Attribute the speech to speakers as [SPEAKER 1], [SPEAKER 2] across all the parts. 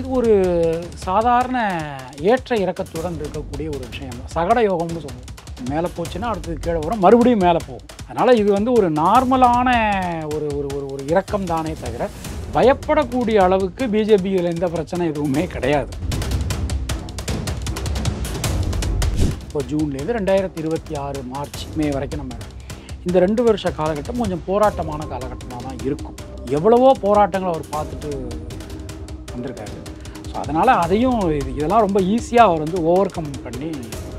[SPEAKER 1] இது ஒரு சாதாரண ஏற்ற இறக்கத்துடன் இருக்கக்கூடிய ஒரு விஷயம் சகட யோகம்னு சொல்லுவோம் மேலே போச்சுன்னா அடுத்தது கீழே வரும் மறுபடியும் மேலே போகும் அதனால் இது வந்து ஒரு நார்மலான ஒரு ஒரு ஒரு ஒரு இறக்கம் தானே தவிர பயப்படக்கூடிய அளவுக்கு பிஜேபியில் எந்த பிரச்சனை எதுவுமே கிடையாது இப்போ ஜூன்லேருந்து ரெண்டாயிரத்தி இருபத்தி ஆறு மார்ச் மே வரைக்கும் நம்ம இந்த ரெண்டு வருஷ காலகட்டம் கொஞ்சம் போராட்டமான காலகட்டமாக தான் இருக்கும் எவ்வளவோ போராட்டங்களை அவர் பார்த்துட்டு வந்திருக்காரு ஸோ அதனால் அதையும் இதெல்லாம் ரொம்ப ஈஸியாக அவர் வந்து ஓவர் கம் பண்ணி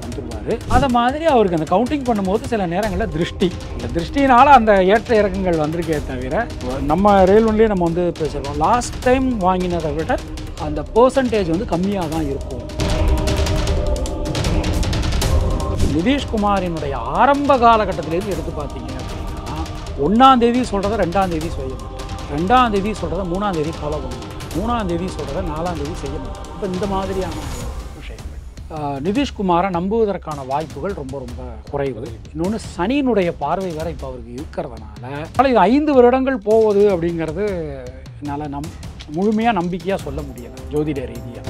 [SPEAKER 1] வந்துடுவார் அதை மாதிரி அவருக்கு அந்த கவுண்டிங் பண்ணும்போது சில நேரங்களில் திருஷ்டி இந்த திருஷ்டினால் அந்த ஏற்ற இறக்கங்கள் வந்திருக்கே தவிர நம்ம ரயில்வேலேயே நம்ம வந்து பேசுகிறோம் லாஸ்ட் டைம் வாங்கினதை விட அந்த பர்சன்டேஜ் வந்து கம்மியாக தான் இருக்கும் நிதிஷ்குமாரினுடைய ஆரம்ப காலகட்டத்திலேருந்து எடுத்து பார்த்தீங்க அப்படின்னா ஒன்றாம் தேதி சொல்கிறத ரெண்டாம் தேதி செய்யணும் ரெண்டாம் தேதி சொல்கிறத மூணாம் தேதி ஃபாலோ பண்ணணும் மூணாம் தேதி சொல்கிறத நாலாம் தேதி செய்ய முடியும் இப்போ இந்த மாதிரியான நிதிஷ்குமாரை நம்புவதற்கான வாய்ப்புகள் ரொம்ப ரொம்ப குறைவு இன்னொன்று சனியினுடைய பார்வை வேற இப்போ அவருக்கு இருக்கிறதுனால ஆனால் இது ஐந்து வருடங்கள் போவது அப்படிங்கிறது என்னால் நம் முழுமையாக நம்பிக்கையாக சொல்ல முடியலை ஜோதிட ரீதியாக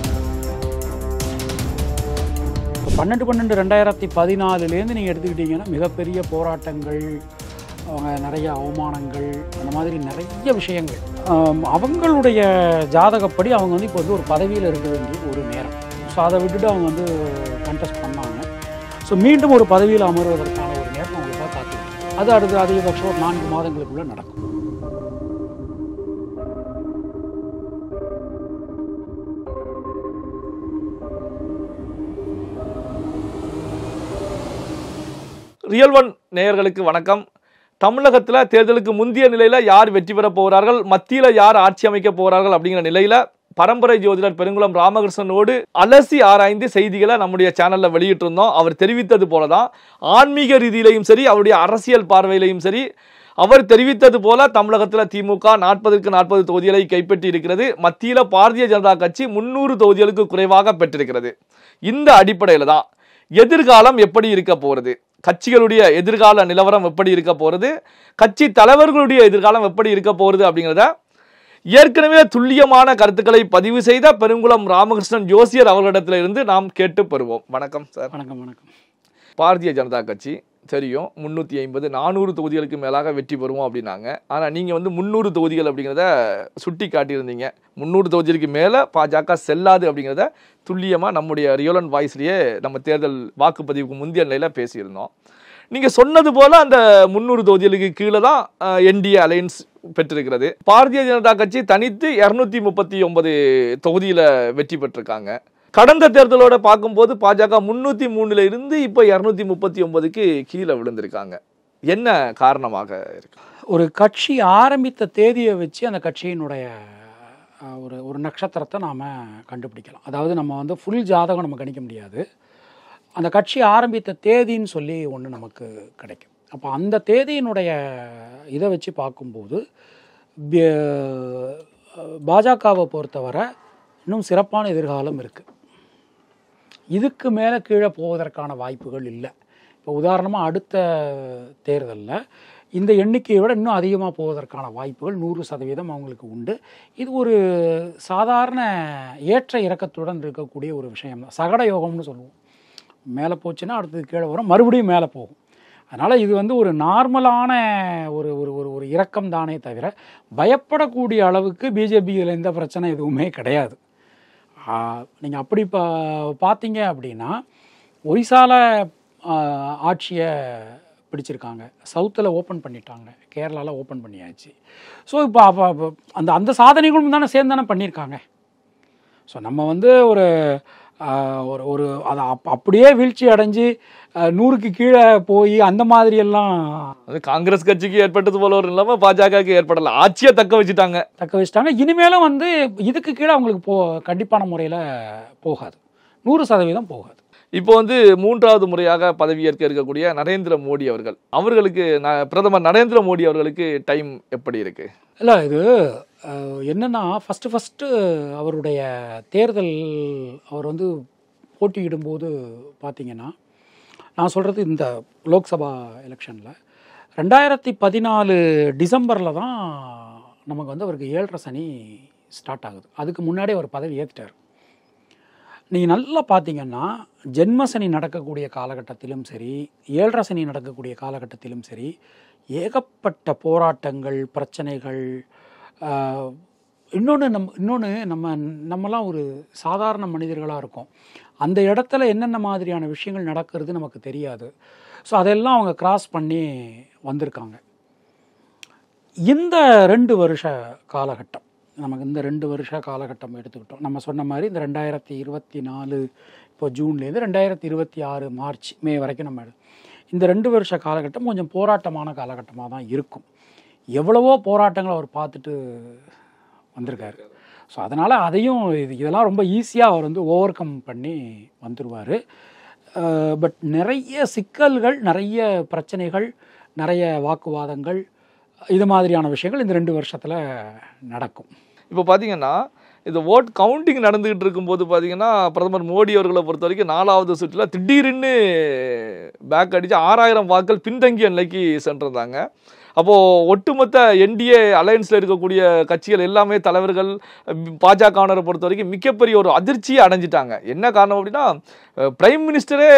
[SPEAKER 1] பன்னெண்டு பன்னெண்டு ரெண்டாயிரத்தி பதினாலுலேருந்து நீங்கள் எடுத்துக்கிட்டிங்கன்னா மிகப்பெரிய போராட்டங்கள் அவங்க நிறைய அவமானங்கள் அந்த மாதிரி நிறைய விஷயங்கள் அவங்களுடைய ஜாதகப்படி அவங்க வந்து இப்போ வந்து ஒரு பதவியில் இருக்க வேண்டிய ஒரு நேரம் ஸோ அதை விட்டுட்டு அவங்க வந்து கண்டெஸ்ட் பண்ணாங்க ஸோ மீண்டும் ஒரு பதவியில் அமர்வதற்கான ஒரு நேரம் அவங்களுக்காக காத்து
[SPEAKER 2] அது அடுத்து அதிகபட்சம் ஒரு நான்கு
[SPEAKER 1] மாதங்களுக்குள்ளே நடக்கும்
[SPEAKER 2] ரியல் ஒன் நேயர்களுக்கு வணக்கம் தமிழகத்தில் தேர்தலுக்கு முந்தைய நிலையில் யார் வெற்றி பெற போகிறார்கள் மத்தியில் யார் ஆட்சி அமைக்க போகிறார்கள் அப்படிங்கிற நிலையில் பரம்பரை ஜோதிடர் பெருங்குளம் ராமகிருஷ்ணனோடு அலசி ஆராய்ந்து செய்திகளை நம்முடைய சேனலில் வெளியிட்டிருந்தோம் அவர் தெரிவித்தது போல தான் ஆன்மீக ரீதியிலையும் சரி அவருடைய அரசியல் பார்வையிலையும் சரி அவர் தெரிவித்தது போல தமிழகத்தில் திமுக நாற்பதுக்கு நாற்பது தொகுதிகளை கைப்பற்றி இருக்கிறது மத்தியில் பாரதிய ஜனதா கட்சி முன்னூறு தொகுதிகளுக்கு குறைவாக பெற்றிருக்கிறது இந்த அடிப்படையில் தான் எதிர்காலம் எப்படி இருக்க போகிறது கட்சிகளுடைய எதிர்கால நிலவரம் எப்படி இருக்க போகிறது கட்சி தலைவர்களுடைய எதிர்காலம் எப்படி இருக்க போகிறது அப்படிங்கிறத ஏற்கனவே துல்லியமான கருத்துக்களை பதிவு செய்த பெருங்குளம் ராமகிருஷ்ணன் ஜோசியர் அவர்களிடத்திலிருந்து நாம் கேட்டு பெறுவோம் வணக்கம் சார் வணக்கம் வணக்கம் பாரதிய ஜனதா கட்சி தெரியும் முந்நூற்றி ஐம்பது நானூறு தொகுதிகளுக்கு மேலாக வெற்றி பெறுவோம் அப்படின்னாங்க ஆனால் நீங்கள் வந்து முந்நூறு தொகுதிகள் அப்படிங்கிறத சுட்டி காட்டியிருந்தீங்க முந்நூறு தொகுதிகளுக்கு மேலே பாஜக செல்லாது அப்படிங்கிறத துல்லியமாக நம்முடைய ரியோலன் வாய்ஸ்லேயே நம்ம தேர்தல் வாக்குப்பதிவுக்கு முந்தைய நிலையில் பேசியிருந்தோம் நீங்கள் சொன்னது போல் அந்த முந்நூறு தொகுதிகளுக்கு கீழே தான் என்டிஏ அலையன்ஸ் பெற்றிருக்கிறது பாரதிய ஜனதா கட்சி தனித்து இரநூத்தி முப்பத்தி ஒன்பது தொகுதியில் வெற்றி பெற்றிருக்காங்க கடந்த தேர்தலோட பார்க்கும்போது பாஜக முன்னூத்தி மூணுல இருந்து இப்போ இரநூத்தி முப்பத்தி ஒன்பதுக்கு கீழே விழுந்திருக்காங்க என்ன காரணமாக இருக்கு
[SPEAKER 1] ஒரு கட்சி ஆரம்பித்த தேதியை வச்சு அந்த கட்சியினுடைய ஒரு ஒரு நட்சத்திரத்தை நாம் கண்டுபிடிக்கலாம் அதாவது நம்ம வந்து ஃபுல் ஜாதகம் நம்ம கணிக்க முடியாது அந்த கட்சி ஆரம்பித்த தேதின்னு சொல்லி ஒன்று நமக்கு கிடைக்கும் அப்போ அந்த தேதியினுடைய இதை வச்சு பார்க்கும்போது பாஜகவை பொறுத்தவரை இன்னும் சிறப்பான எதிர்காலம் இருக்குது இதுக்கு மேலே கீழே போவதற்கான வாய்ப்புகள் இல்லை இப்போ உதாரணமாக அடுத்த தேர்தலில் இந்த எண்ணிக்கையை விட இன்னும் அதிகமாக போவதற்கான வாய்ப்புகள் நூறு சதவீதம் அவங்களுக்கு உண்டு இது ஒரு சாதாரண ஏற்ற இறக்கத்துடன் இருக்கக்கூடிய ஒரு விஷயம் தான் சகட யோகம்னு சொல்லுவோம் மேலே போச்சுன்னா அடுத்தது கீழே வரும் மறுபடியும் மேலே போகும் அதனால் இது வந்து ஒரு நார்மலான ஒரு ஒரு ஒரு ஒரு இறக்கம் தானே தவிர பயப்படக்கூடிய அளவுக்கு பிஜேபியில் எந்த பிரச்சனை எதுவுமே கிடையாது நீங்கள் அப்படி இப்போ பார்த்தீங்க அப்படின்னா ஒரிசாவில் ஆட்சியை பிடிச்சிருக்காங்க சவுத்தில் ஓப்பன் பண்ணிட்டாங்க கேரளாவில் ஓப்பன் பண்ணியாச்சு ஸோ இப்போ அப்போ அந்த அந்த சாதனைகளும் தானே சேர்ந்து தானே பண்ணியிருக்காங்க ஸோ நம்ம வந்து ஒரு ஒரு ஒரு அதை அப் அப்படியே வீழ்ச்சி அடைஞ்சு நூறுக்கு கீழே போய் அந்த மாதிரி எல்லாம்
[SPEAKER 2] அது காங்கிரஸ் கட்சிக்கு ஏற்பட்டது போல ஒரு இல்லாமல் பாஜகவுக்கு ஏற்படலை ஆட்சியை தக்க வச்சுட்டாங்க தக்க வச்சுட்டாங்க
[SPEAKER 1] இனிமேலும் வந்து இதுக்கு கீழே அவங்களுக்கு போ கண்டிப்பான முறையில் போகாது நூறு சதவீதம் போகாது
[SPEAKER 2] இப்போ வந்து மூன்றாவது முறையாக பதவியேற்க இருக்கக்கூடிய நரேந்திர மோடி அவர்கள் அவர்களுக்கு பிரதமர் நரேந்திர மோடி அவர்களுக்கு டைம் எப்படி இருக்குது
[SPEAKER 1] இல்லை இது என்னென்னா ஃபஸ்ட்டு ஃபஸ்ட்டு அவருடைய தேர்தல் அவர் வந்து போட்டியிடும்போது பார்த்திங்கன்னா நான் சொல்கிறது இந்த லோக்சபா எலெக்ஷனில் ரெண்டாயிரத்தி பதினாலு டிசம்பரில் தான் நமக்கு வந்து அவருக்கு ஏழரை சனி ஸ்டார்ட் ஆகுது அதுக்கு முன்னாடி அவர் பதவி ஏற்றுட்டார் நீங்கள் நல்லா பார்த்தீங்கன்னா ஜென்மசனி நடக்கக்கூடிய காலகட்டத்திலும் சரி ஏழரை சனி நடக்கக்கூடிய காலகட்டத்திலும் சரி ஏகப்பட்ட போராட்டங்கள் பிரச்சனைகள் இன்னொன்று நம் இன்னொன்று நம்ம நம்மலாம் ஒரு சாதாரண மனிதர்களாக இருக்கோம் அந்த இடத்துல என்னென்ன மாதிரியான விஷயங்கள் நடக்கிறது நமக்கு தெரியாது ஸோ அதெல்லாம் அவங்க கிராஸ் பண்ணி வந்திருக்காங்க இந்த ரெண்டு வருஷ காலகட்டம் நமக்கு இந்த ரெண்டு வருஷ காலகட்டம் எடுத்துக்கிட்டோம் நம்ம சொன்ன மாதிரி இந்த ரெண்டாயிரத்தி இருபத்தி நாலு இப்போ ஜூன்லேருந்து ரெண்டாயிரத்தி இருபத்தி ஆறு மார்ச் மே வரைக்கும் நம்ம இந்த ரெண்டு வருஷ காலகட்டம் கொஞ்சம் போராட்டமான காலகட்டமாக தான் இருக்கும் எவ்வளவோ போராட்டங்களை அவர் பார்த்துட்டு வந்திருக்காரு ஸோ அதனால் அதையும் இது இதெல்லாம் ரொம்ப ஈஸியாக அவர் வந்து ஓவர் கம் பண்ணி வந்துடுவார் பட் நிறைய சிக்கல்கள் நிறைய பிரச்சனைகள் நிறைய வாக்குவாதங்கள் இது மாதிரியான விஷயங்கள் இந்த ரெண்டு வருஷத்தில் நடக்கும்
[SPEAKER 2] இப்போ பார்த்தீங்கன்னா இந்த ஓட் கவுண்டிங் நடந்துகிட்டு இருக்கும்போது பார்த்தீங்கன்னா பிரதமர் மோடி அவர்களை பொறுத்த வரைக்கும் நாலாவது சுற்றில் திடீர்னு பேக் அடித்து ஆறாயிரம் வாக்கள் பின்தங்கிய நிலைக்கு சென்றிருந்தாங்க அப்போது ஒட்டுமொத்த என்டிஏ அலையன்ஸ்ல இருக்கக்கூடிய கட்சிகள் எல்லாமே தலைவர்கள் பாஜகவினரை பொறுத்த வரைக்கும் மிகப்பெரிய ஒரு அதிர்ச்சியை அடைஞ்சிட்டாங்க என்ன காரணம் அப்படின்னா பிரைம் மினிஸ்டரே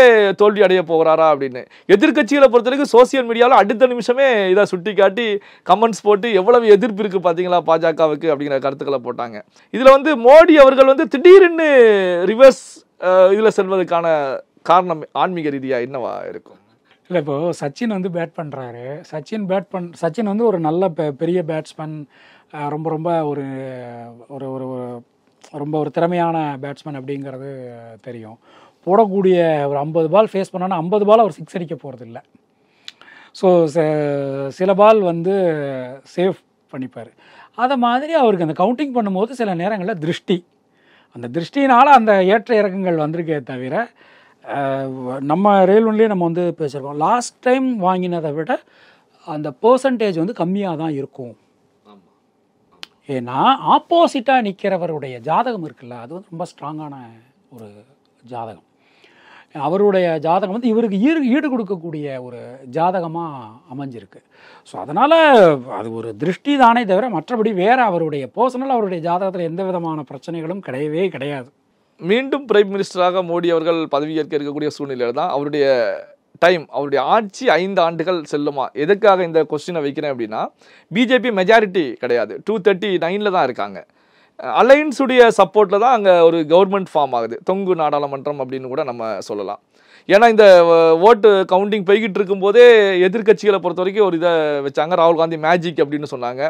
[SPEAKER 2] தோல்வி அடைய போகிறாரா அப்படின்னு எதிர்கட்சிகளை பொறுத்த வரைக்கும் சோசியல் மீடியாவில் அடுத்த நிமிஷமே இதை சுட்டி காட்டி கமெண்ட்ஸ் போட்டு எவ்வளவு எதிர்ப்பு இருக்குது பார்த்தீங்களா பாஜகவுக்கு அப்படிங்கிற கருத்துக்களை போட்டாங்க இதில் வந்து மோடி அவர்கள் வந்து திடீர்னு ரிவர்ஸ் இதில் செல்வதற்கான காரணம் ஆன்மீக ரீதியாக என்னவா இருக்கும்
[SPEAKER 1] இல்லை இப்போது சச்சின் வந்து பேட் பண்ணுறாரு சச்சின் பேட் பண் சச்சின் வந்து ஒரு நல்ல பெரிய பேட்ஸ்மேன் ரொம்ப ரொம்ப ஒரு ஒரு ஒரு ரொம்ப ஒரு திறமையான பேட்ஸ்மேன் அப்படிங்கிறது தெரியும் போடக்கூடிய ஒரு ஐம்பது பால் ஃபேஸ் பண்ணோன்னா ஐம்பது பால் அவர் சிக்ஸ் அடிக்க போகிறது இல்லை ஸோ சில பால் வந்து சேஃப் பண்ணிப்பார் அதை மாதிரி அவருக்கு அந்த கவுண்டிங் பண்ணும்போது சில நேரங்களில் திருஷ்டி அந்த திருஷ்டினால் அந்த ஏற்ற இறக்கங்கள் வந்திருக்கே தவிர நம்ம ரயில்வேலேயே நம்ம வந்து பேசியிருக்கோம் லாஸ்ட் டைம் வாங்கினதை விட அந்த பர்சன்டேஜ் வந்து கம்மியாக தான் இருக்கும் ஏன்னா ஆப்போசிட்டாக நிற்கிறவருடைய ஜாதகம் இருக்குல்ல அது வந்து ரொம்ப ஸ்ட்ராங்கான ஒரு ஜாதகம் அவருடைய ஜாதகம் வந்து இவருக்கு ஈடு ஈடு கொடுக்கக்கூடிய ஒரு ஜாதகமாக அமைஞ்சிருக்கு ஸோ அதனால் அது ஒரு திருஷ்டி தானே தவிர மற்றபடி வேறு அவருடைய பர்சனல் அவருடைய ஜாதகத்தில் எந்த விதமான பிரச்சனைகளும் கிடையவே கிடையாது
[SPEAKER 2] மீண்டும் பிரைம் மினிஸ்டராக மோடி அவர்கள் பதவியேற்க இருக்கக்கூடிய சூழ்நிலையில் தான் அவருடைய டைம் அவருடைய ஆட்சி ஐந்து ஆண்டுகள் செல்லுமா எதுக்காக இந்த கொஸ்டினை வைக்கிறேன் அப்படின்னா பிஜேபி மெஜாரிட்டி கிடையாது டூ தேர்ட்டி நைனில் தான் இருக்காங்க அலைன்ஸுடைய சப்போர்ட்டில் தான் அங்கே ஒரு கவர்மெண்ட் ஃபார்ம் ஆகுது தொங்கு நாடாளுமன்றம் அப்படின்னு கூட நம்ம சொல்லலாம் ஏன்னா இந்த ஓட்டு கவுண்டிங் போய்கிட்டு இருக்கும்போதே எதிர்கட்சிகளை பொறுத்த வரைக்கும் ஒரு இதை வச்சாங்க ராகுல் காந்தி மேஜிக் அப்படின்னு சொன்னாங்க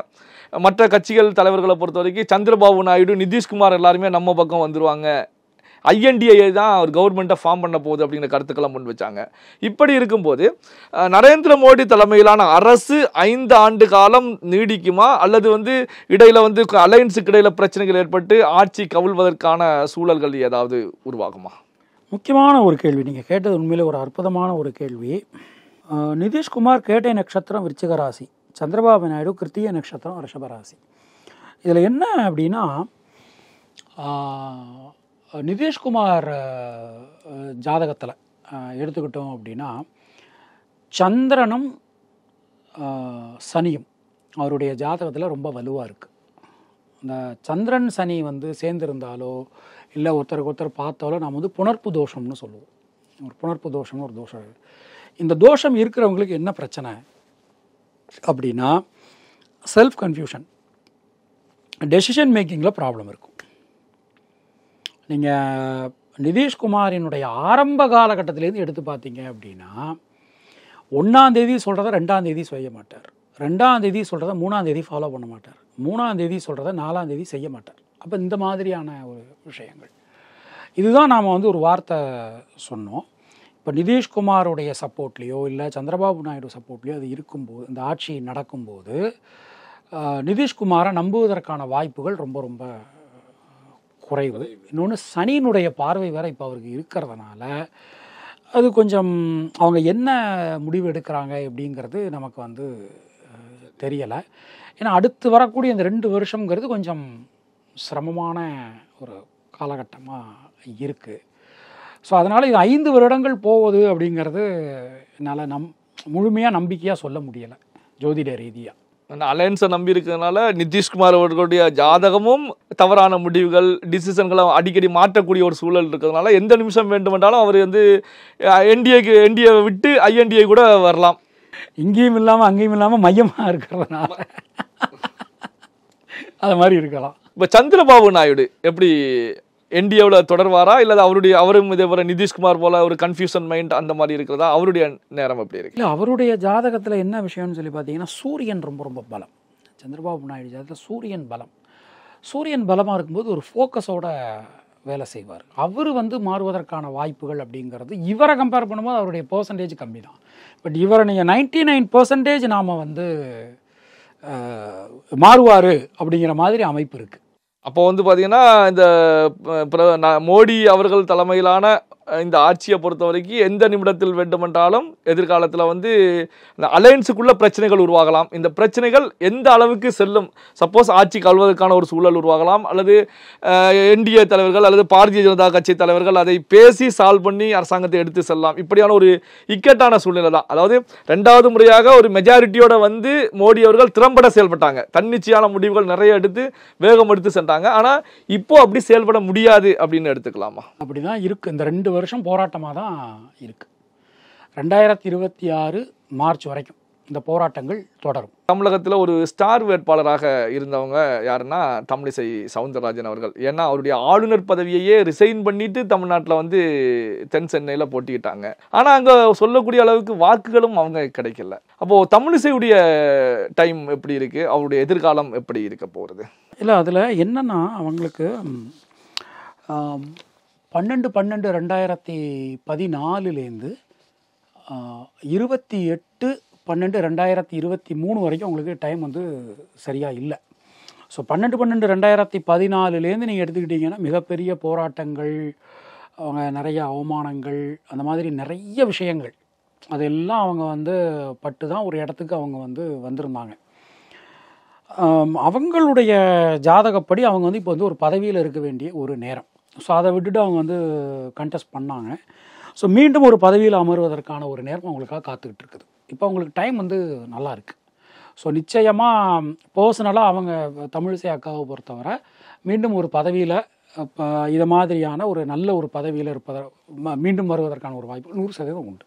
[SPEAKER 2] மற்ற கட்சிகள் தலைவர்களை பொறுத்த வரைக்கும் சந்திரபாபு நாயுடு நிதிஷ்குமார் எல்லாருமே நம்ம பக்கம் வந்துடுவாங்க ஐஎன்டிஏ தான் ஒரு கவர்மெண்ட்டை ஃபார்ம் பண்ண போகுது அப்படிங்கிற கருத்துக்கெல்லாம் முன் வச்சாங்க இப்படி இருக்கும்போது நரேந்திர மோடி தலைமையிலான அரசு ஐந்து ஆண்டு காலம் நீடிக்குமா அல்லது வந்து இடையில் வந்து அலையன்ஸுக்கு இடையில் பிரச்சனைகள் ஏற்பட்டு ஆட்சி கவிழ்வதற்கான சூழல்கள் ஏதாவது உருவாகுமா
[SPEAKER 1] முக்கியமான ஒரு கேள்வி நீங்கள் கேட்டது உண்மையில் ஒரு அற்புதமான ஒரு கேள்வி நிதிஷ்குமார் கேட்டை நட்சத்திரம் விருச்சிக சந்திரபாபு நாயுடு கிருத்திய நட்சத்திரம் ரிஷபராசி இதில் என்ன அப்படின்னா நிதிஷ்குமார் ஜாதகத்தில் எடுத்துக்கிட்டோம் அப்படின்னா சந்திரனும் சனியும் அவருடைய ஜாதகத்தில் ரொம்ப வலுவாக இருக்குது இந்த சந்திரன் சனி வந்து சேர்ந்திருந்தாலோ இல்லை ஒருத்தருக்கு ஒருத்தர் பார்த்தாலோ நாம் வந்து புணர்ப்பு தோஷம்னு சொல்லுவோம் ஒரு புணர்ப்பு தோஷம்னு ஒரு தோஷம் இந்த தோஷம் இருக்கிறவங்களுக்கு என்ன பிரச்சனை அப்படின்னா செல்ஃப் கன்ஃபியூஷன் டெசிஷன் மேக்கிங்கில் ப்ராப்ளம் இருக்கும் நீங்கள் நிதிஷ்குமாரினுடைய ஆரம்ப காலகட்டத்திலேருந்து எடுத்து பார்த்தீங்க அப்படின்னா ஒன்றாந்தேதி சொல்கிறத ரெண்டாந்தேதி செய்ய மாட்டார் ரெண்டாந்தேதி சொல்கிறத மூணாந்தேதி ஃபாலோ பண்ண மாட்டார் மூணாந்தேதி சொல்கிறத நாலாந்தேதி செய்ய மாட்டார் அப்போ இந்த மாதிரியான ஒரு விஷயங்கள் இதுதான் நாம் வந்து ஒரு வார்த்தை சொன்னோம் இப்போ நிதிஷ்குமாருடைய சப்போர்ட்லேயோ இல்லை சந்திரபாபு நாயுடு சப்போர்ட்லேயோ அது இருக்கும்போது இந்த ஆட்சி நடக்கும்போது நிதிஷ்குமாரை நம்புவதற்கான வாய்ப்புகள் ரொம்ப ரொம்ப குறைவு இன்னொன்று சனியினுடைய பார்வை வேறு இப்போ அவருக்கு இருக்கிறதுனால அது கொஞ்சம் அவங்க என்ன முடிவு எடுக்கிறாங்க அப்படிங்கிறது நமக்கு வந்து தெரியலை ஏன்னா அடுத்து வரக்கூடிய இந்த ரெண்டு வருஷங்கிறது கொஞ்சம் சிரமமான ஒரு காலகட்டமாக இருக்குது ஸோ அதனால் இது ஐந்து வருடங்கள் போவது அப்படிங்கிறது என்னால் நம் முழுமையாக நம்பிக்கையாக சொல்ல முடியலை ஜோதிட ரீதியாக
[SPEAKER 2] அலையன்ஸை நம்பி இருக்கிறதுனால நிதிஷ்குமார் அவர்களுடைய ஜாதகமும் தவறான முடிவுகள் டிசிஷன்களை அடிக்கடி மாற்றக்கூடிய ஒரு சூழல் இருக்கிறதுனால எந்த நிமிஷம் வேண்டுமென்றாலும் அவர் வந்து என்டிஏக்கு என்டிஏ விட்டு ஐஎன்டிஏ கூட வரலாம் இங்கேயும் இல்லாமல்
[SPEAKER 1] அங்கேயும் இல்லாமல் மையமாக இருக்கிறதுனால
[SPEAKER 2] அது மாதிரி இருக்கலாம் இப்போ சந்திரபாபு நாயுடு எப்படி என்டிஏவில் தொடர்வாரா இல்லை அவருடைய அவரும் இதே போல நிதிஷ்குமார் போல ஒரு கன்ஃபியூஷன் மைண்ட் அந்த மாதிரி இருக்கிறதா அவருடைய நேரம் எப்படி இருக்கு
[SPEAKER 1] இல்லை அவருடைய ஜாதகத்தில் என்ன விஷயம்னு சொல்லி பார்த்தீங்கன்னா சூரியன் ரொம்ப ரொம்ப பலம் சந்திரபாபு நாயுடு ஜாதகத்தில் சூரியன் பலம் சூரியன் பலமாக இருக்கும்போது ஒரு ஃபோக்கஸோட வேலை செய்வார் அவர் வந்து மாறுவதற்கான வாய்ப்புகள் அப்படிங்கிறது இவரை கம்பேர் பண்ணும்போது அவருடைய பர்சன்டேஜ் கம்மி தான் பட் இவரை நீங்கள் நைன்டி நைன் பர்சன்டேஜ் நாம் வந்து மாறுவார் அப்படிங்கிற மாதிரி அமைப்பு இருக்குது
[SPEAKER 2] அப்போ வந்து பார்த்திங்கன்னா இந்த மோடி அவர்கள் தலைமையிலான இந்த ஆட்சியை பொறுத்த வரைக்கும் எந்த நிமிடத்தில் வேண்டுமென்றாலும் எதிர்காலத்தில் வந்து இந்த அலையன்ஸுக்குள்ளே பிரச்சனைகள் உருவாகலாம் இந்த பிரச்சனைகள் எந்த அளவுக்கு செல்லும் சப்போஸ் ஆட்சி கல்வதற்கான ஒரு சூழல் உருவாகலாம் அல்லது என்டிஏ தலைவர்கள் அல்லது பாரதிய ஜனதா கட்சி தலைவர்கள் அதை பேசி சால்வ் பண்ணி அரசாங்கத்தை எடுத்து செல்லலாம் இப்படியான ஒரு இக்கட்டான சூழ்நிலை தான் அதாவது ரெண்டாவது முறையாக ஒரு மெஜாரிட்டியோடு வந்து மோடி அவர்கள் திறம்பட செயல்பட்டாங்க தன்னிச்சையான முடிவுகள் நிறைய எடுத்து வேகம் எடுத்து சென்றாங்க ஆனால் இப்போ அப்படி செயல்பட முடியாது அப்படின்னு எடுத்துக்கலாமா
[SPEAKER 1] அப்படிதான் இருக்கு இந்த ரெண்டு வருஷம் போராட்டமாக தான் இருக்குது ரெண்டாயிரத்தி இருபத்தி ஆறு மார்ச் வரைக்கும் இந்த போராட்டங்கள் தொடரும்
[SPEAKER 2] தமிழகத்தில் ஒரு ஸ்டார் வேட்பாளராக இருந்தவங்க யாருன்னா தமிழிசை சவுந்தரராஜன் அவர்கள் ஏன்னா அவருடைய ஆளுநர் பதவியையே ரிசைன் பண்ணிட்டு தமிழ்நாட்டில் வந்து தென் சென்னையில் போட்டிக்கிட்டாங்க ஆனால் அங்கே சொல்லக்கூடிய அளவுக்கு வாக்குகளும் அவங்க கிடைக்கல அப்போது தமிழிசையுடைய டைம் எப்படி இருக்குது அவருடைய எதிர்காலம் எப்படி இருக்க போகிறது
[SPEAKER 1] இல்லை அதில் என்னென்னா அவங்களுக்கு பன்னெண்டு பன்னெண்டு ரெண்டாயிரத்தி பதினாலுலேருந்து இருபத்தி எட்டு பன்னெண்டு ரெண்டாயிரத்தி இருபத்தி மூணு வரைக்கும் உங்களுக்கு டைம் வந்து சரியாக இல்லை ஸோ பன்னெண்டு பன்னெண்டு ரெண்டாயிரத்தி பதினாலுலேருந்து நீங்கள் எடுத்துக்கிட்டிங்கன்னா மிகப்பெரிய போராட்டங்கள் அவங்க நிறைய அவமானங்கள் அந்த மாதிரி நிறைய விஷயங்கள் அதெல்லாம் அவங்க வந்து பட்டு தான் ஒரு இடத்துக்கு அவங்க வந்து வந்திருந்தாங்க அவங்களுடைய ஜாதகப்படி அவங்க வந்து இப்போ வந்து ஒரு பதவியில் இருக்க வேண்டிய ஒரு நேரம் ஸோ அதை விட்டுட்டு அவங்க வந்து கண்டெஸ்ட் பண்ணாங்க ஸோ மீண்டும் ஒரு பதவியில் அமர்வதற்கான ஒரு நேரம் அவங்களுக்காக காத்துக்கிட்டு இருக்குது இப்போ அவங்களுக்கு டைம் வந்து நல்லா இருக்குது ஸோ நிச்சயமாக பர்சனலாக அவங்க தமிழிசை அக்காவை பொறுத்தவரை மீண்டும் ஒரு பதவியில் இப்போ இது மாதிரியான ஒரு நல்ல ஒரு பதவியில் இருப்பத மீண்டும் வருவதற்கான ஒரு வாய்ப்பு நூறு சதவீதம் உண்டு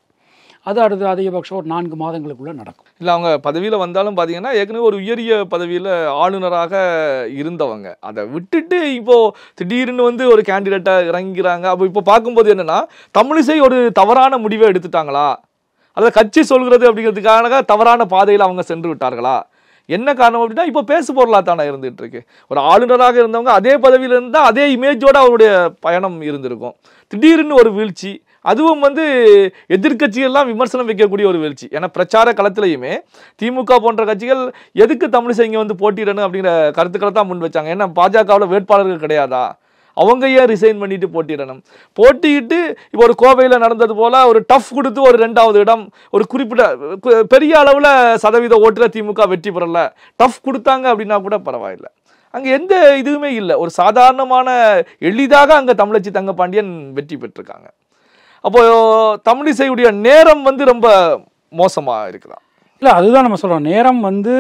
[SPEAKER 1] அது அடுத்து அதிகபட்சம் ஒரு நான்கு மாதங்களுக்குள்ளே நடக்கும்
[SPEAKER 2] இல்லை அவங்க பதவியில் வந்தாலும் பார்த்தீங்கன்னா ஏற்கனவே ஒரு உயரிய பதவியில் ஆளுநராக இருந்தவங்க அதை விட்டுட்டு இப்போது திடீர்னு வந்து ஒரு கேண்டிடேட்டாக இறங்கிறாங்க அப்போ இப்போ பார்க்கும்போது என்னென்னா தமிழிசை ஒரு தவறான முடிவை எடுத்துட்டாங்களா அதை கட்சி சொல்கிறது அப்படிங்கிறதுக்காக தவறான பாதையில் அவங்க சென்று விட்டார்களா என்ன காரணம் அப்படின்னா இப்போ பேசு பொருளாக தானே இருந்துகிட்டு இருக்கு ஒரு ஆளுநராக இருந்தவங்க அதே பதவியில் இருந்தால் அதே இமேஜோடு அவருடைய பயணம் இருந்திருக்கும் திடீர்னு ஒரு வீழ்ச்சி அதுவும் வந்து எதிர்கட்சிகள்லாம் விமர்சனம் வைக்கக்கூடிய ஒரு வீழ்ச்சி ஏன்னா பிரச்சார களத்திலையுமே திமுக போன்ற கட்சிகள் எதுக்கு தமிழிசை இங்கே வந்து போட்டிடணும் அப்படிங்கிற கருத்துக்களை தான் முன் வச்சாங்க ஏன்னா பாஜகவில் வேட்பாளர்கள் கிடையாதா அவங்க ஏன் ரிசைன் பண்ணிட்டு போட்டிடணும் போட்டிட்டு இப்போ ஒரு கோவையில் நடந்தது போல் ஒரு டஃப் கொடுத்து ஒரு ரெண்டாவது இடம் ஒரு குறிப்பிட்ட பெரிய அளவில் சதவீத ஓட்டில் திமுக வெற்றி பெறல டஃப் கொடுத்தாங்க அப்படின்னா கூட பரவாயில்லை அங்கே எந்த இதுவுமே இல்லை ஒரு சாதாரணமான எளிதாக அங்கே தமிழச்சி பாண்டியன் வெற்றி பெற்றிருக்காங்க அப்போது தமிழிசையுடைய நேரம் வந்து ரொம்ப மோசமாக இருக்குதா இல்லை அதுதான் நம்ம
[SPEAKER 1] சொல்கிறோம் நேரம் வந்து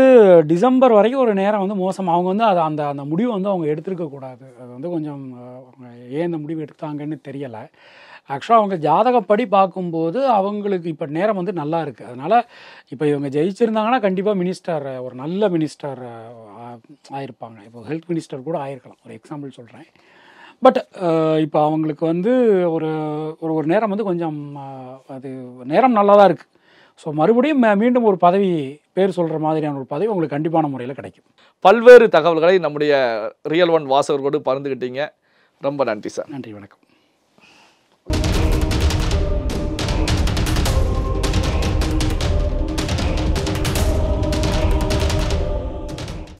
[SPEAKER 1] டிசம்பர் வரைக்கும் ஒரு நேரம் வந்து மோசம் அவங்க வந்து அதை அந்த அந்த முடிவை வந்து அவங்க எடுத்துருக்கக்கூடாது அது வந்து கொஞ்சம் அவங்க ஏன் இந்த முடிவு எடுத்தாங்கன்னு தெரியலை ஆக்சுவலாக அவங்க ஜாதகப்படி பார்க்கும்போது அவங்களுக்கு இப்போ நேரம் வந்து நல்லா இருக்குது அதனால் இப்போ இவங்க ஜெயிச்சிருந்தாங்கன்னா கண்டிப்பாக மினிஸ்டர் ஒரு நல்ல மினிஸ்டர் ஆயிருப்பாங்க இப்போ ஹெல்த் மினிஸ்டர் கூட ஆயிருக்கலாம் ஒரு எக்ஸாம்பிள் சொல்கிறேன் பட் uh, இப்போ அவங்களுக்கு வந்து ஒரு ஒரு ஒரு நேரம் வந்து கொஞ்சம் அது நேரம் நல்லா தான் இருக்குது ஸோ மறுபடியும் மீண்டும் ஒரு பதவி பேர் சொல்கிற மாதிரியான ஒரு பதவி உங்களுக்கு கண்டிப்பான முறையில் கிடைக்கும்
[SPEAKER 2] பல்வேறு தகவல்களை நம்முடைய ரியல் ஒன் வாசகர்களோடு பகிர்ந்துக்கிட்டீங்க ரொம்ப நன்றி சார் நன்றி வணக்கம்